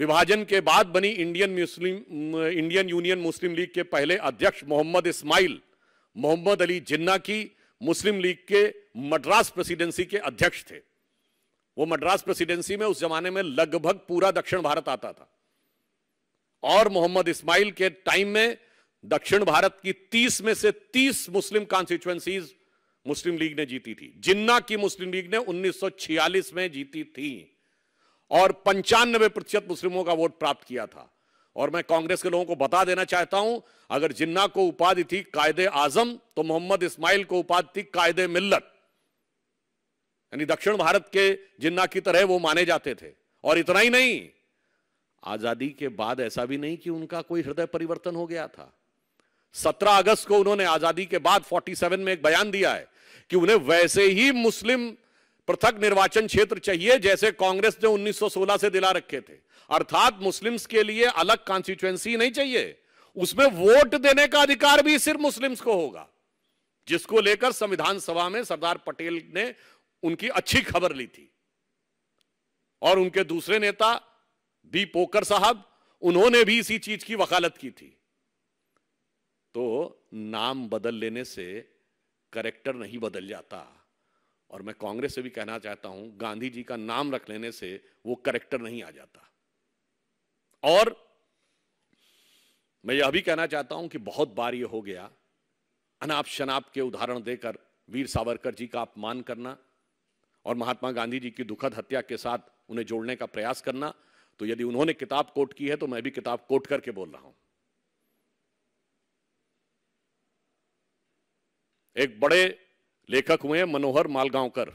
विभाजन के बाद बनी Indian Muslim Indian Union Muslim League के पहले अध्यक्ष मोहम्मद इस्माइल मोहम्मद अली जिन्ना की मुस्लिम लीग के मद्रास प्रेसिडेंसी के अध्यक्ष थे वो मद्रास प्रेसिडेंसी में उस जमाने में लगभग पूरा दक्षिण भारत आता था और मोहम्मद इस्माइल के टाइम में दक्षिण भारत की 30 में से 30 मुस्लिम कॉन्स्टिट्युएंसीज मुस्लिम लीग ने जीती थी जिन्ना की मुस्लिम लीग ने 1946 में जीती थी और पंचानबे प्रतिशत मुस्लिमों का वोट प्राप्त किया था और मैं कांग्रेस के लोगों को बता देना चाहता हूं अगर जिन्ना को उपाधि थी कायदे आजम तो मोहम्मद इस्माइल को उपाधि थी कायदे मिल्लत यानी दक्षिण भारत के जिन्ना की तरह वो माने जाते थे और इतना ही नहीं आजादी के बाद ऐसा भी नहीं कि उनका कोई हृदय परिवर्तन हो गया था 17 अगस्त को उन्होंने आजादी के बाद 47 में एक बयान दिया है कि उन्हें वैसे ही मुस्लिम पृथक निर्वाचन क्षेत्र चाहिए जैसे कांग्रेस ने 1916 से दिला रखे थे अर्थात मुस्लिम्स के लिए अलग कॉन्स्टिट्युएंसी नहीं चाहिए उसमें वोट देने का अधिकार भी सिर्फ मुस्लिम्स को होगा जिसको लेकर संविधान सभा में सरदार पटेल ने उनकी अच्छी खबर ली थी और उनके दूसरे नेता बी पोकर साहब उन्होंने भी इसी चीज की वकालत की थी तो नाम बदल लेने से करेक्टर नहीं बदल जाता और मैं कांग्रेस से भी कहना चाहता हूं गांधी जी का नाम रख लेने से वो करेक्टर नहीं आ जाता और मैं यह भी कहना चाहता हूं कि बहुत बार यह हो गया अनाप शनाप के उदाहरण देकर वीर सावरकर जी का अपमान करना और महात्मा गांधी जी की दुखद हत्या के साथ उन्हें जोड़ने का प्रयास करना तो यदि उन्होंने किताब कोट की है तो मैं भी किताब कोट करके बोल रहा हूं एक बड़े लेखक हुए मनोहर मालगांवकर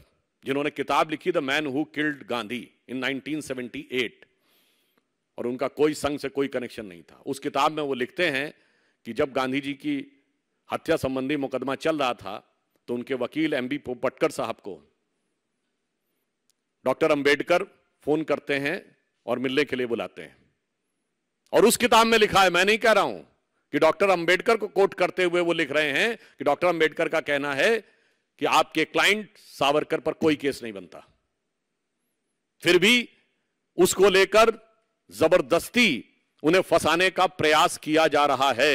जिन्होंने किताब लिखी the man who killed Gandhi in 1978 और उनका कोई संघ से कोई कनेक्शन नहीं था उस किताब में वो लिखते हैं कि जब गांधी जी की हत्या संबंधी मुकदमा चल रहा था तो उनके वकील एम बी पटकर साहब को डॉक्टर अंबेडकर फोन करते हैं और मिलने के लिए बुलाते हैं और उस किताब में लिखा है मैं नहीं कह रहा हूं कि डॉक्टर अंबेडकर को कोट करते हुए वो लिख रहे हैं कि डॉक्टर अंबेडकर का कहना है कि आपके क्लाइंट सावरकर पर कोई केस नहीं बनता फिर भी उसको लेकर जबरदस्ती उन्हें फंसाने का प्रयास किया जा रहा है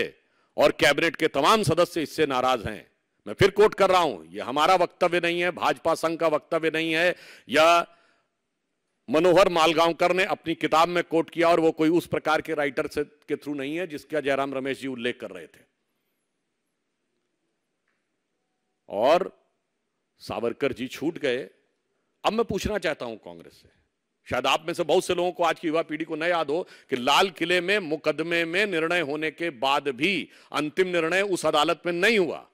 और कैबिनेट के तमाम सदस्य इससे नाराज हैं मैं फिर कोट कर रहा हूं यह हमारा वक्तव्य नहीं है भाजपा संघ का वक्तव्य नहीं है या मनोहर मालगांवकर ने अपनी किताब में कोट किया और वो कोई उस प्रकार के राइटर से के थ्रू नहीं है जिसका जयराम रमेश जी उल्लेख कर रहे थे और सावरकर जी छूट गए अब मैं पूछना चाहता हूं कांग्रेस से शायद आप में से बहुत से लोगों को आज की युवा पीढ़ी को न याद हो कि लाल किले में मुकदमे में निर्णय होने के बाद भी अंतिम निर्णय उस अदालत में नहीं हुआ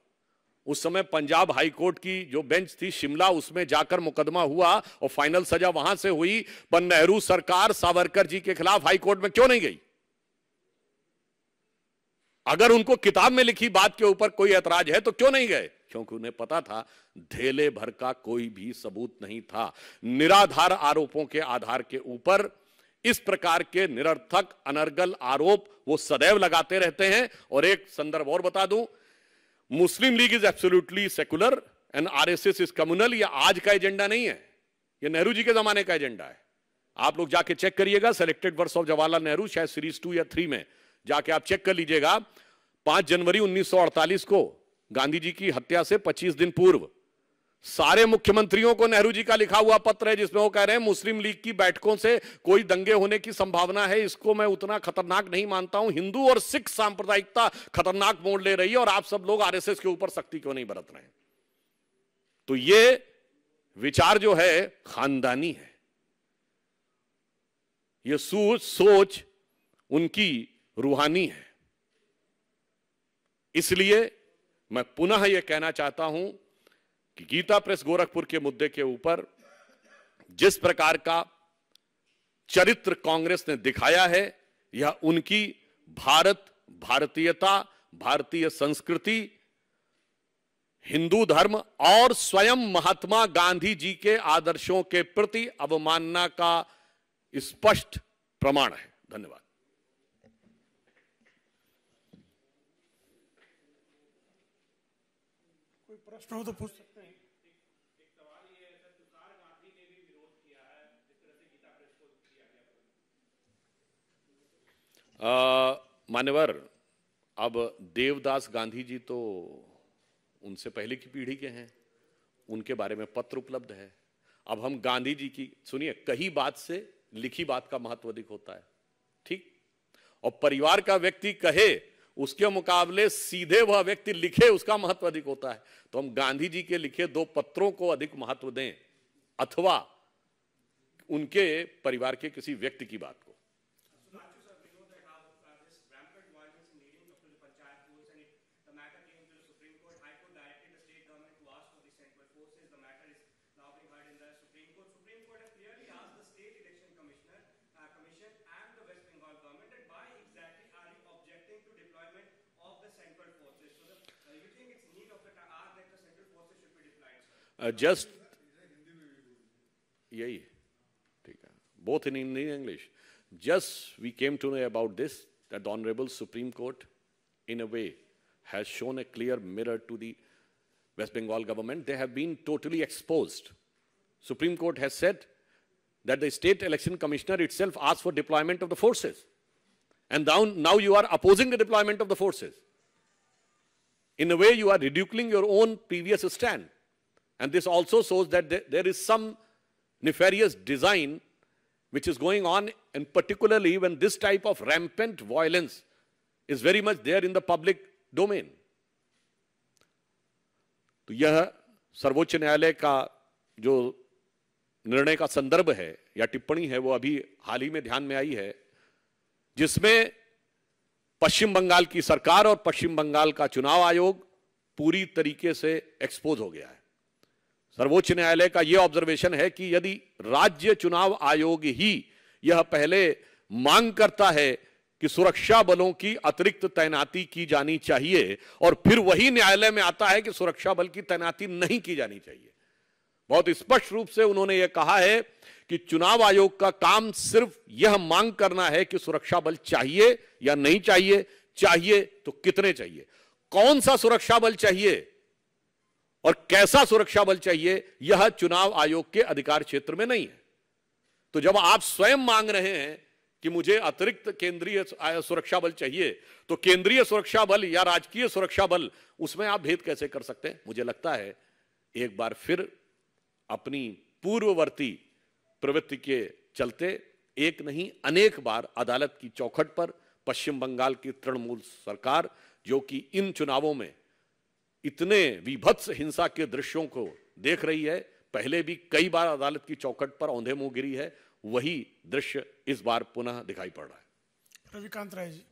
उस समय पंजाब हाई कोर्ट की जो बेंच थी शिमला उसमें जाकर मुकदमा हुआ और फाइनल सजा वहां से हुई पर नेहरू सरकार सावरकर जी के खिलाफ हाई कोर्ट में क्यों नहीं गई अगर उनको किताब में लिखी बात के ऊपर कोई ऐतराज है तो क्यों नहीं गए क्योंकि उन्हें पता था धेले भर का कोई भी सबूत नहीं था निराधार आरोपों के आधार के ऊपर इस प्रकार के निरर्थक अनर्गल आरोप वो सदैव लगाते रहते हैं और एक संदर्भ और बता दूं Muslim League is absolutely secular and RSS is communal ये आज का एजेंडा नहीं है ये नेहरू जी के जमाने का एजेंडा है आप लोग जाके चेक करिएगा सिलेक्टेड वर्ष ऑफ जवाहरलाल नेहरू शायद सीरीज टू या थ्री में जाके आप चेक कर लीजिएगा पांच जनवरी 1948 को गांधी जी की हत्या से 25 दिन पूर्व सारे मुख्यमंत्रियों को नेहरू जी का लिखा हुआ पत्र है जिसमें वो कह रहे हैं मुस्लिम लीग की बैठकों से कोई दंगे होने की संभावना है इसको मैं उतना खतरनाक नहीं मानता हूं हिंदू और सिख सांप्रदायिकता खतरनाक मोड़ ले रही है और आप सब लोग आरएसएस के ऊपर सख्ती क्यों नहीं बरत रहे तो ये विचार जो है खानदानी है ये सोच सोच उनकी रूहानी है इसलिए मैं पुनः यह कहना चाहता हूं कि गीता प्रेस गोरखपुर के मुद्दे के ऊपर जिस प्रकार का चरित्र कांग्रेस ने दिखाया है यह उनकी भारत भारतीयता भारतीय संस्कृति हिंदू धर्म और स्वयं महात्मा गांधी जी के आदर्शों के प्रति अवमानना का स्पष्ट प्रमाण है धन्यवाद प्रश्न हो तो पूछ सकते हैं मान्यवर अब देवदास गांधी जी तो उनसे पहले की पीढ़ी के हैं उनके बारे में पत्र उपलब्ध है अब हम गांधी जी की सुनिए कही बात से लिखी बात का महत्व अधिक होता है ठीक और परिवार का व्यक्ति कहे उसके मुकाबले सीधे वह व्यक्ति लिखे उसका महत्व अधिक होता है तो हम गांधी जी के लिखे दो पत्रों को अधिक महत्व दें अथवा उनके परिवार के किसी व्यक्ति की बात Uh, just, यही both in both in Hindi English just we came to know about that the Honorable Supreme Court, in a way, has shown a clear mirror to the West Bengal government. They have been totally exposed. Supreme Court has said that the state election commissioner itself asked for deployment of the forces. And now, now you are opposing the deployment of the forces. In a way, you are ridiculing your own previous stand. And this also shows that there, there is some nefarious design which is going on, and particularly when this type of rampant violence is very much there in the public domain. to yah सर्वोच्च न्यायालय का जो निर्णय का संदर्भ है या टिप्पणी है वो अभी हाल ही में ध्यान में आई है जिसमें पश्चिम बंगाल की सरकार और पश्चिम बंगाल का चुनाव आयोग पूरी तरीके से एक्सपोज हो गया है सर्वोच्च न्यायालय का यह ऑब्जर्वेशन है कि यदि राज्य चुनाव आयोग ही यह पहले मांग करता है कि सुरक्षा बलों की अतिरिक्त तैनाती की जानी चाहिए और फिर वही न्यायालय में आता है कि सुरक्षा बल की तैनाती नहीं की जानी चाहिए बहुत स्पष्ट रूप से उन्होंने यह कहा है कि चुनाव आयोग का काम सिर्फ यह मांग करना है कि सुरक्षा बल चाहिए या नहीं चाहिए चाहिए तो कितने चाहिए कौन सा सुरक्षा बल चाहिए और कैसा सुरक्षा बल चाहिए यह चुनाव आयोग के अधिकार क्षेत्र में नहीं है तो जब आप स्वयं मांग रहे हैं कि मुझे अतिरिक्त केंद्रीय सुरक्षा बल चाहिए तो केंद्रीय सुरक्षा बल या राजकीय सुरक्षा बल उसमें आप भेद कैसे कर सकते हैं मुझे लगता है एक बार फिर अपनी पूर्ववर्ती प्रवृत्ति के चलते एक नहीं अनेक बार अदालत की चौखट पर पश्चिम बंगाल की तृणमूल सरकार जो कि इन चुनावों में इतने विभत्स हिंसा के दृश्यों को देख रही है पहले भी कई बार अदालत की चौखट पर औंधे मुंह गिरी है वही दृश्य इस बार पुनः दिखाई पड़ रहा है रविकांत राय जी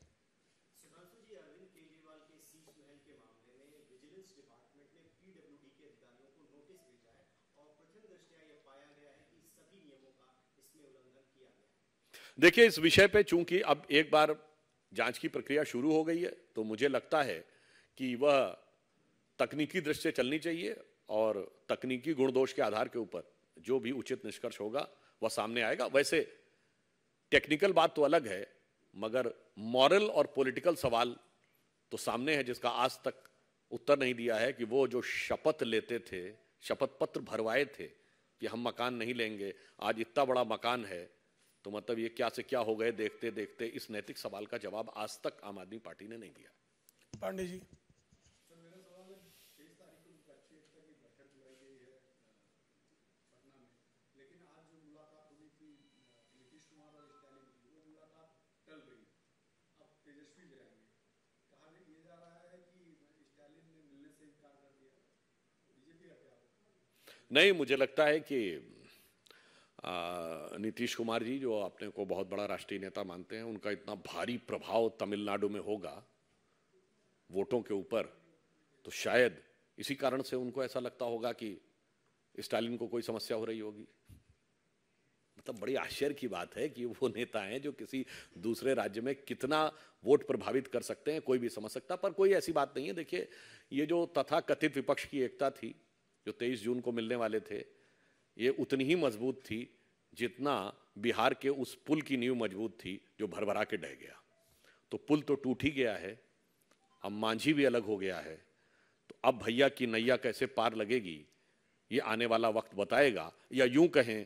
देखिए इस विषय पे चूंकि अब एक बार जांच की प्रक्रिया शुरू हो गई है तो मुझे लगता है कि वह तकनीकी दृष्टि चलनी चाहिए और तकनीकी गुण दोष के आधार के ऊपर जो भी उचित निष्कर्ष होगा वह सामने आएगा वैसे टेक्निकल बात तो अलग है मगर मॉरल और पॉलिटिकल सवाल तो सामने है जिसका आज तक उत्तर नहीं दिया है कि वो जो शपथ लेते थे शपथ पत्र भरवाए थे कि हम मकान नहीं लेंगे आज इतना बड़ा मकान है तो मतलब ये क्या से क्या हो गए देखते देखते इस नैतिक सवाल का जवाब आज तक आम आदमी पार्टी ने नहीं दिया पांडे जी नहीं मुझे लगता है कि नीतीश कुमार जी जो अपने को बहुत बड़ा राष्ट्रीय नेता मानते हैं उनका इतना भारी प्रभाव तमिलनाडु में होगा वोटों के ऊपर तो शायद इसी कारण से उनको ऐसा लगता होगा कि स्टालिन को कोई समस्या हो रही होगी मतलब बड़ी आश्चर्य की बात है कि वो नेता हैं जो किसी दूसरे राज्य में कितना वोट प्रभावित कर सकते हैं कोई भी समझ सकता पर कोई ऐसी बात नहीं है देखिए ये जो तथा कथित विपक्ष की एकता थी जो तेईस जून को मिलने वाले थे ये उतनी ही मजबूत थी जितना बिहार के उस पुल की नींव मजबूत थी जो भरभरा के डह गया तो पुल तो टूट ही गया है अब मांझी भी अलग हो गया है तो अब भैया की नैया कैसे पार लगेगी ये आने वाला वक्त बताएगा या यूं कहें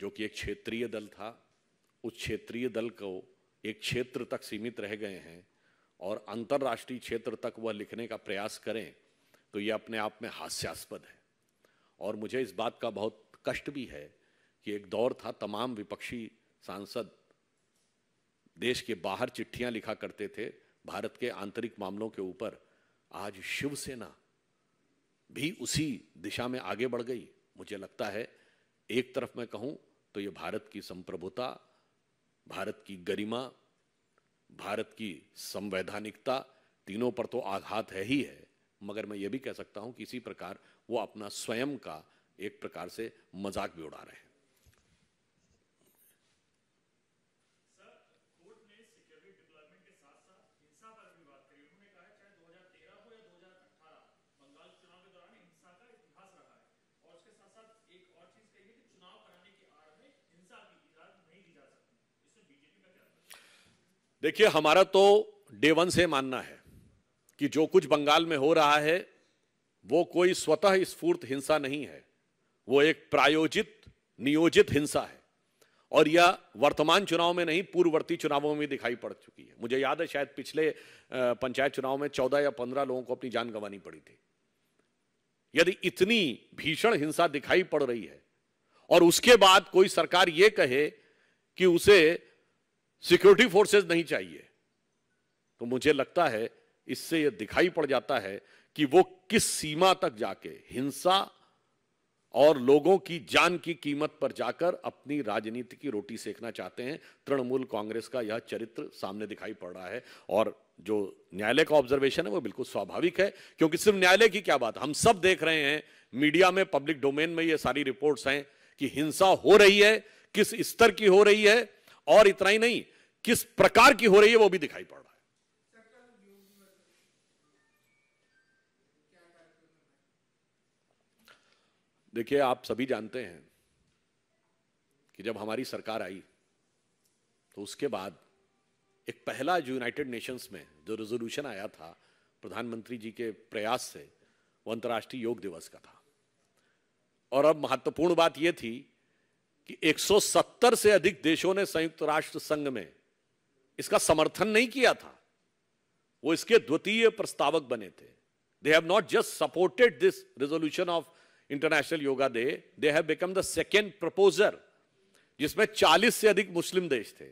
जो कि एक क्षेत्रीय दल था उस क्षेत्रीय दल को एक क्षेत्र तक सीमित रह गए हैं और अंतर्राष्ट्रीय क्षेत्र तक वह लिखने का प्रयास करें तो ये अपने आप में हास्यास्पद है और मुझे इस बात का बहुत कष्ट भी है कि एक दौर था तमाम विपक्षी सांसद देश के बाहर चिट्ठियां लिखा करते थे भारत के आंतरिक मामलों के ऊपर आज शिवसेना भी उसी दिशा में आगे बढ़ गई मुझे लगता है एक तरफ मैं कहूं तो ये भारत की संप्रभुता भारत की गरिमा भारत की संवैधानिकता तीनों पर तो आघात है ही है मगर मैं ये भी कह सकता हूँ कि इसी प्रकार वो अपना स्वयं का एक प्रकार से मजाक भी उड़ा रहे हैं देखिए हमारा तो डे वन से मानना है कि जो कुछ बंगाल में हो रहा है वो कोई स्वतः स्फूर्त हिंसा नहीं है वो एक प्रायोजित नियोजित हिंसा है और यह वर्तमान चुनाव में नहीं पूर्ववर्ती चुनावों में दिखाई पड़ चुकी है मुझे याद है शायद पिछले पंचायत चुनाव में चौदह या पंद्रह लोगों को अपनी जान गंवानी पड़ी थी यदि इतनी भीषण हिंसा दिखाई पड़ रही है और उसके बाद कोई सरकार ये कहे कि उसे सिक्योरिटी फोर्सेस नहीं चाहिए तो मुझे लगता है इससे यह दिखाई पड़ जाता है कि वो किस सीमा तक जाके हिंसा और लोगों की जान की कीमत पर जाकर अपनी राजनीति की रोटी सेकना चाहते हैं तृणमूल कांग्रेस का यह चरित्र सामने दिखाई पड़ रहा है और जो न्यायालय का ऑब्जर्वेशन है वो बिल्कुल स्वाभाविक है क्योंकि सिर्फ न्यायालय की क्या बात हम सब देख रहे हैं मीडिया में पब्लिक डोमेन में ये सारी रिपोर्ट्स हैं कि हिंसा हो रही है किस स्तर की हो रही है और इतना ही नहीं किस प्रकार की हो रही है वो भी दिखाई पड़ रहा है देखिए आप सभी जानते हैं कि जब हमारी सरकार आई तो उसके बाद एक पहला जो यूनाइटेड नेशंस में जो रेजोल्यूशन आया था प्रधानमंत्री जी के प्रयास से वो अंतर्राष्ट्रीय योग दिवस का था और अब महत्वपूर्ण बात यह थी कि 170 से अधिक देशों ने संयुक्त राष्ट्र संघ में इसका समर्थन नहीं किया था वो इसके द्वितीय प्रस्तावक बने थे they have not just supported this resolution of international yoga day they have become the second proposer जिसमें 40 से अधिक मुस्लिम देश थे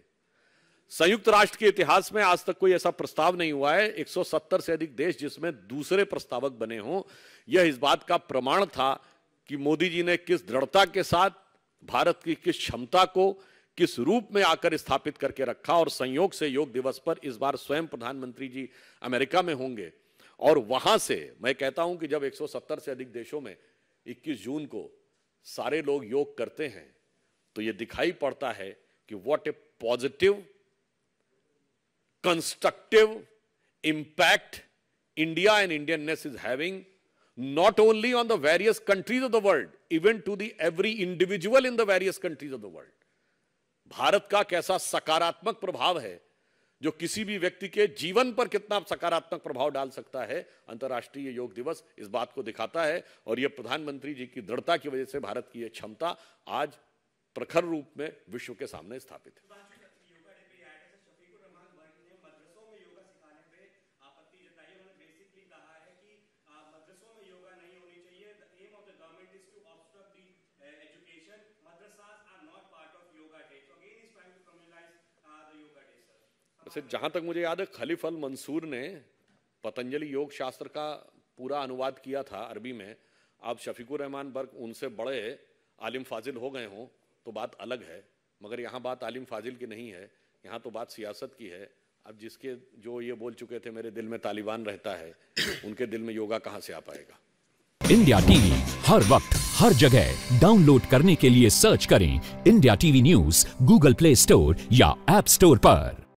संयुक्त राष्ट्र के इतिहास में आज तक कोई ऐसा प्रस्ताव नहीं हुआ है 170 से अधिक देश जिसमें दूसरे प्रस्तावक बने हों यह इस बात का प्रमाण था कि मोदी जी ने किस दृढ़ता के साथ भारत की किस क्षमता को किस रूप में आकर स्थापित करके रखा और संयोग से योग दिवस पर इस बार स्वयं प्रधानमंत्री जी अमेरिका में होंगे और वहां से मैं कहता हूं कि जब 170 से अधिक देशों में 21 जून को सारे लोग योग करते हैं तो यह दिखाई पड़ता है कि what a positive constructive impact India and Indianness is having not only on the various countries of the world, even to the every individual in the various countries of the world. Bharat का कैसा सकारात्मक प्रभाव है जो किसी भी व्यक्ति के जीवन पर कितना सकारात्मक प्रभाव डाल सकता है अंतर्राष्ट्रीय योग दिवस इस बात को दिखाता है और यह प्रधानमंत्री जी की दृढ़ता की वजह से भारत की यह क्षमता आज प्रखर रूप में विश्व के सामने स्थापित है से जहां तक मुझे याद है खलीफ अल मंसूर ने पतंजलि योग शास्त्र का पूरा अनुवाद किया था अरबी में आप शफीकुर रहमान बर्ग उनसे बड़े आलिम फाजिल हो गए हों तो बात अलग है मगर यहाँ बात आलिम फाजिल की नहीं है यहाँ तो बात सियासत की है अब जिसके जो ये बोल चुके थे मेरे दिल में तालिबान रहता है उनके दिल में योगा कहाँ से आ पाएगा इंडिया टीवी हर वक्त हर जगह डाउनलोड करने के लिए सर्च करें India TV news Google Play Store या एप स्टोर पर